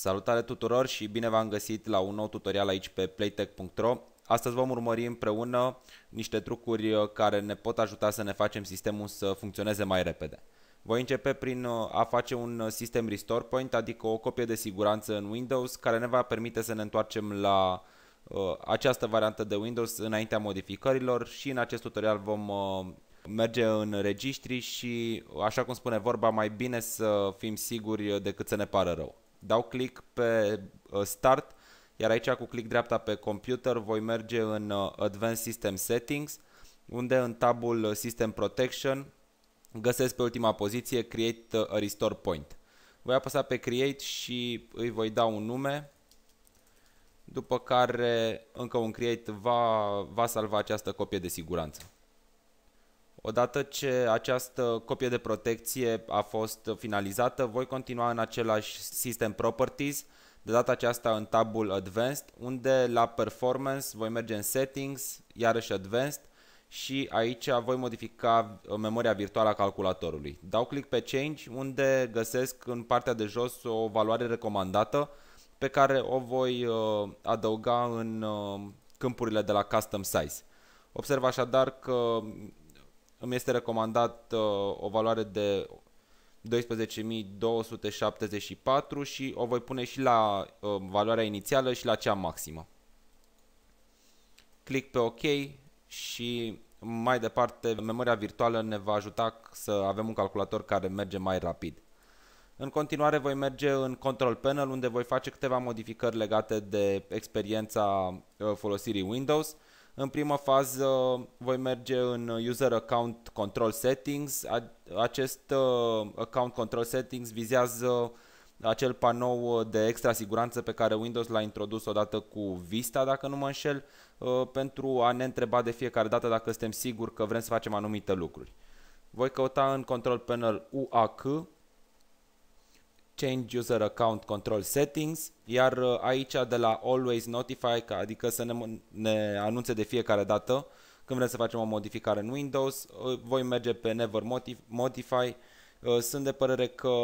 Salutare tuturor și bine v-am găsit la un nou tutorial aici pe playtech.ro Astăzi vom urmări împreună niște trucuri uh, care ne pot ajuta să ne facem sistemul să funcționeze mai repede. Voi începe prin uh, a face un uh, sistem Restore Point, adică o copie de siguranță în Windows care ne va permite să ne întoarcem la această variantă de Windows înaintea modificărilor și în acest tutorial vom merge în registri și, așa cum spune vorba, mai bine să fim siguri decât să ne pară rău dau click pe uh, Start, iar aici cu click dreapta pe computer voi merge în uh, Advanced System Settings, unde în tabul uh, System Protection găsesc pe ultima poziție Create a Restore Point. Voi apăsa pe Create și îi voi da un nume, după care încă un Create va, va salva această copie de siguranță. Odată ce această copie de protecție a fost finalizată, voi continua în același System Properties, de data aceasta în tabul Advanced, unde la Performance voi merge în Settings, iarăși Advanced și aici voi modifica uh, memoria virtuală a calculatorului. Dau click pe Change unde găsesc în partea de jos o valoare recomandată pe care o voi uh, adăuga în uh, câmpurile de la Custom Size. Observ așadar că îmi este recomandat uh, o valoare de 12.274 și o voi pune și la uh, valoarea inițială și la cea maximă. Clic pe OK și mai departe memoria virtuală ne va ajuta să avem un calculator care merge mai rapid. În continuare voi merge în Control Panel unde voi face câteva modificări legate de experiența uh, folosirii Windows. În prima fază voi merge în User Account Control Settings. Acest uh, Account Control Settings vizează acel panou de extra siguranță pe care Windows l-a introdus odată cu Vista, dacă nu mă înșel, uh, pentru a ne întreba de fiecare dată dacă suntem siguri că vrem să facem anumite lucruri. Voi căuta în Control Panel UAC Change User Account Control Settings, iar uh, aici de la Always Notify, adică să ne, ne anunțe de fiecare dată când vrem să facem o modificare în Windows, uh, voi merge pe Never Modify. Uh, sunt de părere că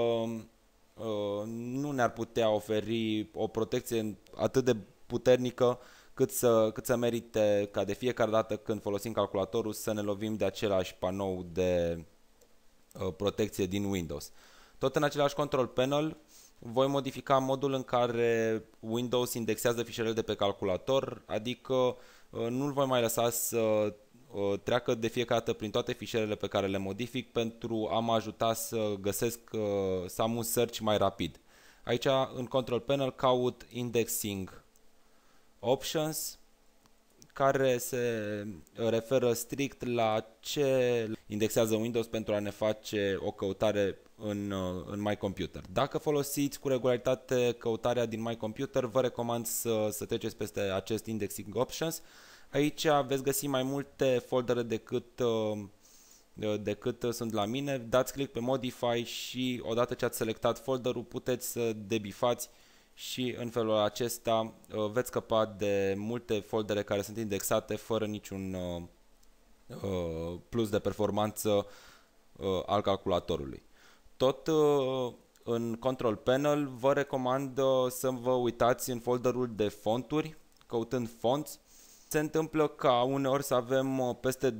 nu ne-ar putea oferi o protecție atât de puternică cât să, cât să merite ca de fiecare dată când folosim calculatorul să ne lovim de același panou de protecție din Windows. Tot în același control panel voi modifica modul în care Windows indexează fișierele de pe calculator, adică uh, nu-l voi mai lăsa să uh, treacă de fiecare dată prin toate fișierele pe care le modific pentru a mă ajuta să găsesc, uh, să am un search mai rapid. Aici, în control panel, caut indexing options, care se uh, referă strict la ce indexează Windows pentru a ne face o căutare în, uh, în My Computer. Dacă folosiți cu regularitate căutarea din My Computer, vă recomand să, să treceți peste acest Indexing Options. Aici veți găsi mai multe foldere decât uh, decât sunt la mine. Dați click pe Modify și odată ce ați selectat folderul puteți să debifați și în felul acesta uh, veți scăpa de multe foldere care sunt indexate fără niciun uh, uh, plus de performanță al calculatorului. Tot în Control Panel vă recomand să vă uitați în folderul de fonturi, căutând fonts. Se întâmplă ca uneori să avem peste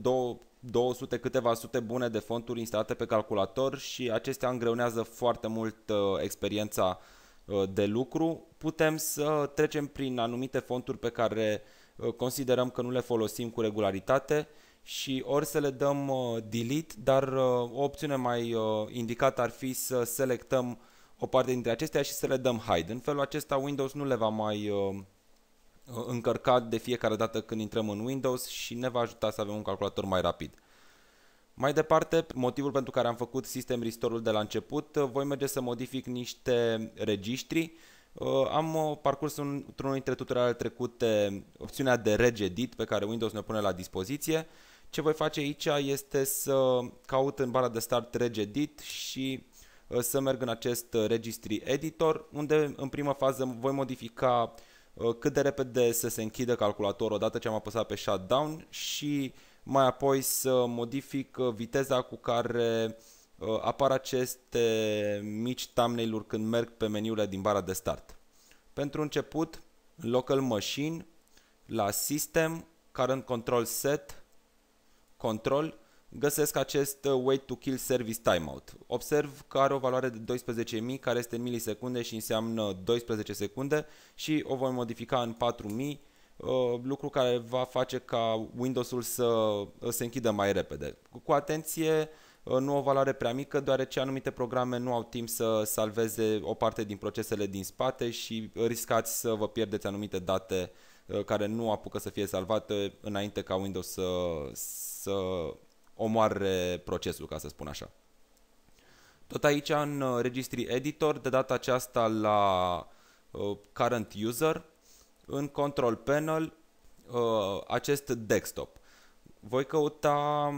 200 câteva sute bune de fonturi instalate pe calculator și acestea îngreunează foarte mult experiența Uh, de lucru, putem să trecem prin anumite fonturi pe care uh, considerăm că nu le folosim cu regularitate și ori să le dăm uh, delete, dar o opțiune mai indicată ar fi să selectăm o parte dintre acestea și să le dăm hide. În felul acesta Windows nu le va mai încărca de fiecare dată când intrăm în Windows și ne va ajuta să avem un calculator mai rapid. Mai departe, motivul pentru care am făcut sistem Restore-ul de la început, uh, voi merge să modific niște registri. Uh, am uh, parcurs într-unul dintre tutorialele trecute opțiunea de regedit pe care Windows ne pune la dispoziție. Ce voi face aici este să caut în bara de start regedit și să merg în acest registry editor, unde în prima fază voi modifica cât de repede să se închidă calculatorul odată ce am apăsat pe shutdown și mai apoi să modific uh, viteza cu care uh, apar aceste mici thumbnail-uri când merg pe meniurile din bara de start. Pentru început, Local Machine, la System, Current Control Set, Control, găsesc acest uh, Wait to Kill Service Timeout. Observ că are o valoare de 12.000 care este în milisecunde și înseamnă 12 secunde și o voi modifica în 4.000 Uh, lucru care va face ca Windows-ul să uh, se închidă mai repede. Cu atenție, uh, nu o valoare prea mică, deoarece anumite programe nu au timp să salveze o parte din procesele din spate și riscați să vă pierdeți anumite date care nu apucă să fie salvate înainte ca Windows să, să omoare procesul, ca să spun așa. Tot aici în registry editor, de data aceasta la current user, în control panel uh, acest desktop. Voi căuta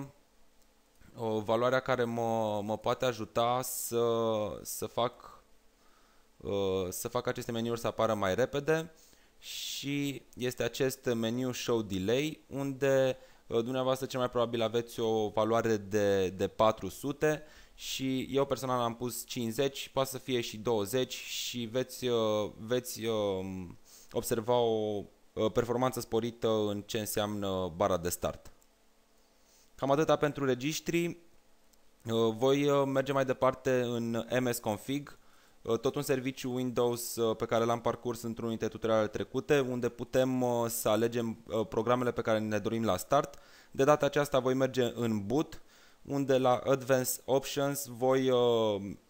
o uh, valoare care mă, mă poate ajuta să, să fac uh, să fac aceste meniuri să apară mai repede și este acest meniu Show Delay unde uh, dumneavoastră cel mai probabil aveți o valoare de, de 400 și eu personal am pus 50, poate să fie și 20 și veți, uh, veți um, observa o performanță sporită în ce înseamnă bara de start. Cam atâta pentru registri. Uh, voi uh, merge mai departe în MS Config, uh, tot un serviciu Windows pe care l-am parcurs într-un dintre tutoriale trecute, unde putem să alegem programele pe care ne dorim la start. De data aceasta voi merge în Boot, unde la Advanced Options voi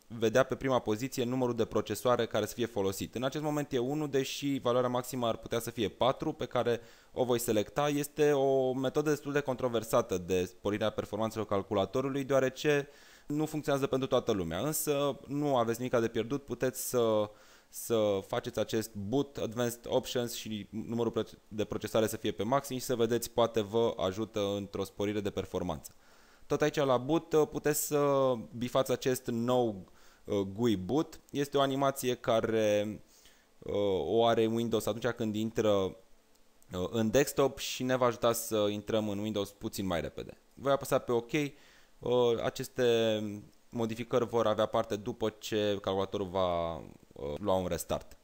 vedea pe prima poziție numărul de procesoare care să fie folosit. În acest moment e 1, deși valoarea maximă ar putea să fie 4, pe care o voi selecta. Este o metodă destul de controversată de sporirea performanțelor calculatorului, deoarece nu funcționează pentru toată lumea, însă nu aveți nimic de pierdut, puteți să să faceți acest boot advanced options și numărul de procesare să fie pe maxim și să vedeți, poate vă ajută într-o sporire de performanță. Tot aici la boot puteți să bifați acest nou Uh, GUI-boot. Este o animație care uh, o are Windows atunci când intră uh, în desktop și ne va ajuta să intrăm în Windows puțin mai repede. Voi apăsa pe OK. Aceste modificări vor avea parte după ce calculatorul va lua un restart.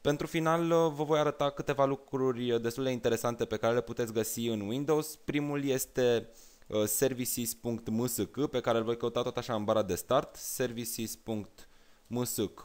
Pentru final vă voi arăta câteva lucruri destul de interesante pe care le puteți găsi în Windows. Primul este uh, Uh, services.msc pe care îl voi căuta tot așa în bara de start, services.msc.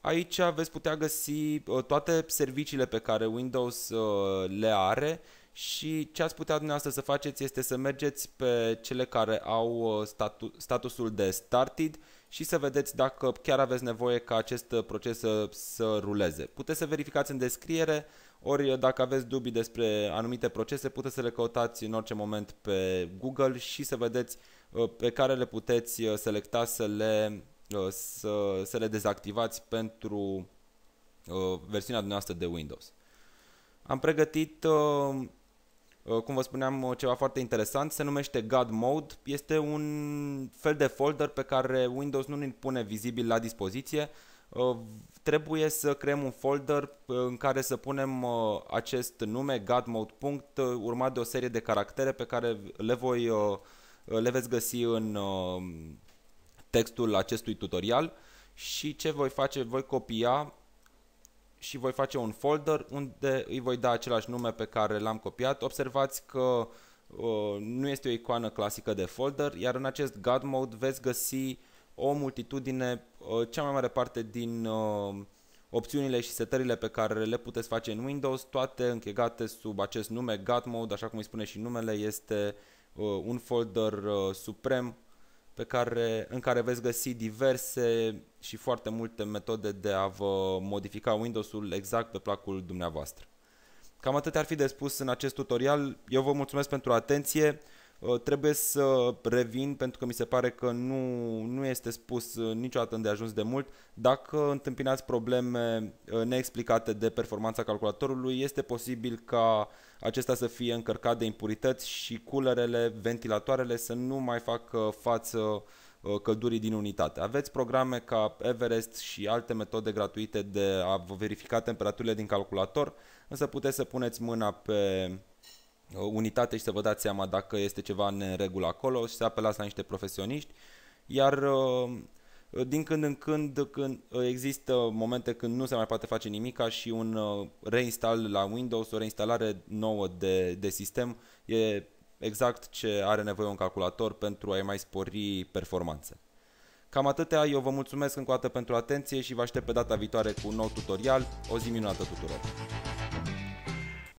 Aici veți putea găsi uh, toate serviciile pe care Windows uh, le are și ce ați putea dumneavoastră să faceți este să mergeți pe cele care au statu- statusul de started și să vedeți dacă chiar aveți nevoie ca acest uh, proces să, să ruleze. Puteți să verificați în descriere, ori uh, dacă aveți dubii despre anumite procese, puteți să le căutați în orice moment pe Google și să vedeți uh, pe care le puteți selecta să le, să, să le dezactivați pentru versiunea dumneavoastră de Windows. Am pregătit Uh, cum vă spuneam, uh, ceva foarte interesant, se numește God Mode. Este un fel de folder pe care Windows nu ne pune vizibil la dispoziție. Uh, trebuie să creăm un folder în care să punem acest nume, godmode. urmat de o serie de caractere pe care le, voi, le veți găsi în textul acestui tutorial și ce voi face, voi copia și voi face un folder unde îi voi da același nume pe care l-am copiat. Observați că uh, nu este o icoană clasică de folder, iar în acest God Mode veți găsi o multitudine, uh, cea mai mare parte din uh, opțiunile și setările pe care le puteți face în Windows, toate închegate sub acest nume, God Mode, așa cum îi spune și numele, este uh, un folder uh, suprem pe care, în care veți găsi diverse și foarte multe metode de a vă modifica Windows-ul exact pe placul dumneavoastră. Cam atât ar fi de spus în acest tutorial. Eu vă mulțumesc pentru atenție. Uh, trebuie să revin pentru că mi se pare că nu, nu este spus uh, niciodată de ajuns de mult. Dacă întâmpinați probleme uh, neexplicate de performanța calculatorului, este posibil ca acesta să fie încărcat de impurități și culerele, ventilatoarele să nu mai facă față căldurii din unitate. Aveți programe ca Everest și alte metode gratuite de a verifica temperaturile din calculator, însă puteți să puneți mâna pe unitate și să vă dați seama dacă este ceva în regulă acolo și să apelați la niște profesioniști. Iar uh, din când în când, când uh, există momente când nu se mai poate face nimic și un uh, reinstall la Windows, o reinstalare nouă de, de sistem e exact ce are nevoie un calculator pentru a-i mai spori performanțe. Cam atâtea, eu vă mulțumesc încă o dată pentru atenție și vă aștept pe data viitoare cu un nou tutorial. O zi minunată tuturor!